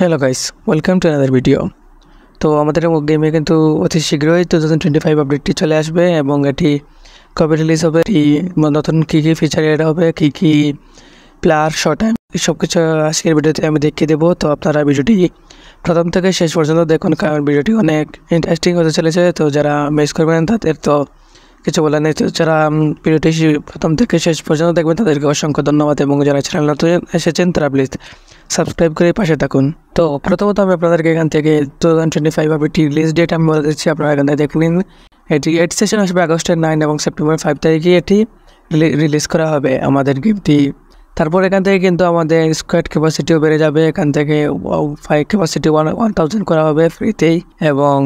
hello guys welcome to another video তো আমাদের গেমে কিন্তু অতি শীঘ্রই টু থাউজেন্ড টোয়েন্টি ফাইভ আপডেটটি চলে আসবে এবং এটি কবে রিলিজ হবে এটি নতুন কী কী ফিচার এটা হবে কী কী প্লার শর্ট টাইম সব কিছু আজকের ভিডিওতে আমি দেখিয়ে দেবো তো আপনারা ভিডিওটি প্রথম থেকে শেষ পর্যন্ত দেখুন কারণ ভিডিওটি অনেক ইন্টারেস্টিং হতে চলেছে তো যারা মিস করবেন তাদের তো কিছু বলার নেই তো যারা ভিডিওটি প্রথম থেকে শেষ পর্যন্ত দেখবেন তাদেরকে অসংখ্য ধন্যবাদ এবং যারা চ্যানেল নতুন এসেছেন তারা প্লিজ সাবস্ক্রাইব করে পাশে থাকুন তো প্রথমত আমি আপনাদেরকে এখান থেকে টু থাউজেন্ড টোয়েন্টি ফাইভ আপডেটটি রিলিজ ডেট আমি বলে দিচ্ছি আপনারা এখান থেকে দেখে নিন এটি এইট সেশন আসবে আগস্টের নাইন এবং সেপ্টেম্বর ফাইভ তারিখে এটি রিলিজ করা হবে আমাদের গেমটি তারপর এখান থেকে কিন্তু আমাদের স্কোয়াড ক্যাপাসিটিও বেড়ে যাবে এখান থেকে five capacity one one thousand করা হবে ফ্রিতেই এবং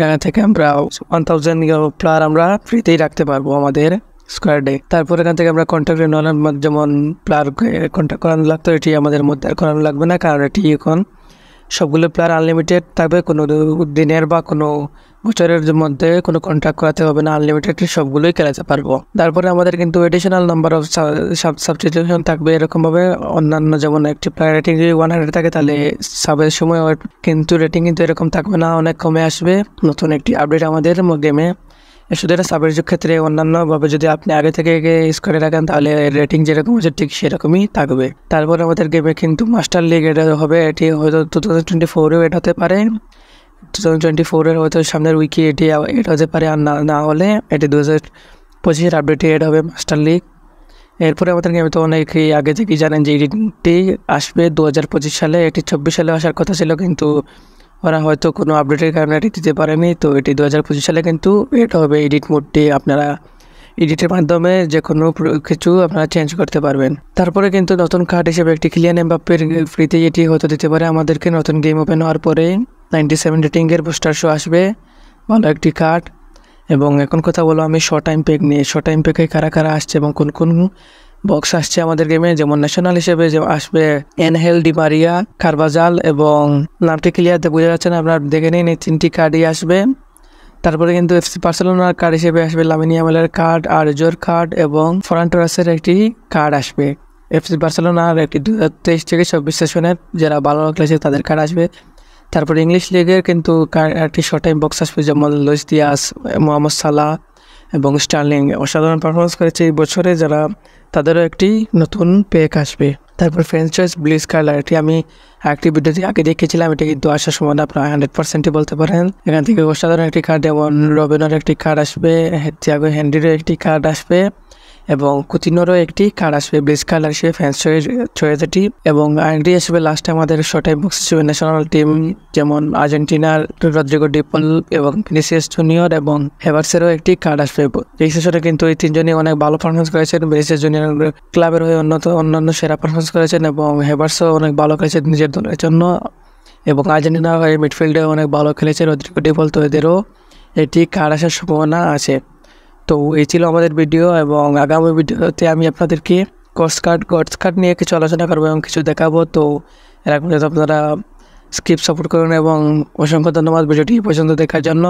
এখান থেকে আমরা ওয়ান থাউজেন্ড প্লার আমরা ফ্রিতেই রাখতে পারবো আমাদের স্কোয়ার ডে তারপর এখান থেকে আমরা কন্ট্যাক্টে নলাম যেমন প্লার কন্ট্যাক্ট করানো লাগতো এটি আমাদের মধ্যে আর করানো লাগবে না কারণ এটি এখন সবগুলো প্লার আনলিমিটেড থাকবে কোনো দিনের বা কোনো বছরের মধ্যে কোনো কন্ট্যাক্ট করাতে হবে না আনলিমিটেড সবগুলোই খেলাতে পারবো তারপরে আমাদের কিন্তু এডিশনাল নাম্বার অফ সাবস্টিটিউশন থাকবে এরকমভাবে অন্যান্য যেমন একটি প্লেয়ার রেটিং যদি ওয়ান হান্ড্রেড থাকে তাহলে সাবের সময় কিন্তু রেটিং কিন্তু এরকম থাকবে না অনেক কমে আসবে নতুন একটি আপডেট আমাদের গেমে স্টুডেন্ট সাবজেক্ট ক্ষেত্রে অন্যান্যভাবে যদি আপনি আগে থেকে করে রাখেন তাহলে রেটিং যেরকম হচ্ছে ঠিক সেরকমই থাকবে তারপর আমাদের গেমে কিন্তু মাস্টার লিগ এটা হবে এটি হয়তো টু থাউজেন্ড টোয়েন্টি ফোরেও এটা হতে পারে টু থাউজেন্ড টোয়েন্টি ফোরের হয়তো সামনের উইকে এটি এটা হতে পারে আর না না হলে এটি দু হাজার পঁচিশের আপডেটে এটা হবে মাস্টার লিগ এরপরে আমাদের গেমে তো অনেকেই আগে থেকেই জানেন যে এটি আসবে দু হাজার পঁচিশ সালে এটি চব্বিশ সালে আসার কথা ছিল কিন্তু ওরা হয়তো কোনো আপডেটের কারণে এটি দিতে পারেনি তো এটি দু হাজার পঁচিশ সালে কিন্তু এটা হবে এডিট মোডটি আপনারা এডিটের মাধ্যমে যে কোনো কিছু আপনারা চেঞ্জ করতে পারবেন তারপরে কিন্তু নতুন কার্ড হিসেবে একটি ক্লিয়ান এমবাপ্পের ফ্রিতে এটি হয়তো দিতে পারে আমাদেরকে নতুন গেম ওপেন হওয়ার পরে নাইনটি সেভেন রেটিংয়ের পোস্টার শো আসবে ভালো একটি কার্ড এবং এখন কথা বলো আমি শ টাইম প্যাক নিয়ে শ টাইম প্যাকে কারা কারা আসছে এবং কোন কোন বক্স আসছে আমাদের গেমে যেমন ন্যাশনাল হিসেবে যে আসবে এনহেল ডিমারিয়া কারবাজাল এবং নামটি ক্লিয়ারতে বোঝা যাচ্ছে না আপনার দেখে নিন এই তিনটি কার্ডই আসবে তারপরে কিন্তু এফসি পার্সেলোনার কার্ড হিসেবে আসবে লামিনিয়ামেলের কার্ড আর জোর কার্ড এবং ফরান্টোরাসের একটি কার্ড আসবে এফসি পার্সেলোনার একটি দু হাজার তেইশ থেকে চব্বিশ সেশনের যারা ভালো খেলেছে তাদের কার্ড আসবে তারপরে ইংলিশ লিগের কিন্তু একটি শর্ট টাইম বক্স আসবে যেমন লুইস দিয়াস মোহাম্মদ সালাহ এবং স্টার্লিং অসাধারণ পারফরমেন্স করেছে এই বছরে যারা তাদেরও একটি নতুন পেক আসবে তারপর ফ্রেঞ্চ চয়েস ব্লিস কালার এটি আমি একটি থেকে আগে দেখেছিলাম এটি কিন্তু আসার সময় আপনারা হান্ড্রেড পার্সেন্টই বলতে পারেন এখান থেকে অসাধারণ একটি কার্ড যেমন রবিনের একটি কার্ড আসবে থিয়াগো হ্যান্ডিরও একটি কার্ড আসবে এবং কুতিনোরও একটি কার আসবে ব্লিজ কার্ড আসবে ফ্যান্স ছয়েটি এবং আইনটি আসবে লাস্টে আমাদের শটাই টাইম বক্স হিসেবে ন্যাশনাল টিম যেমন আর্জেন্টিনার রদ্রিগো ডিপল এবং ফিনিসিয়াস জুনিয়র এবং হেভার্সেরও একটি কার্ড আসবে এই শেষে কিন্তু এই তিনজনই অনেক ভালো পারফরমেন্স করেছেন ভিনিসিয়াস জুনিয়র ক্লাবের হয়ে অন্যত অন্যান্য সেরা পারফরমেন্স করেছেন এবং হেভার্সও অনেক ভালো করেছেন নিজের দলের জন্য এবং আর্জেন্টিনা হয়ে মিডফিল্ডে অনেক ভালো খেলেছে রদ্রিগো ডিপল তো এদেরও এটি কার আসার সম্ভাবনা আছে তো এই ছিল আমাদের ভিডিও এবং আগামী ভিডিওতে আমি আপনাদেরকে কোর্স কার্ড কোর্স কার্ড নিয়ে কিছু আলোচনা করবো এবং কিছু দেখাবো তো এরকম যাতে আপনারা স্ক্রিপ্ট সাপোর্ট করুন এবং অসংখ্য ধন্যবাদ ভিডিওটি পছন্দ দেখার জন্য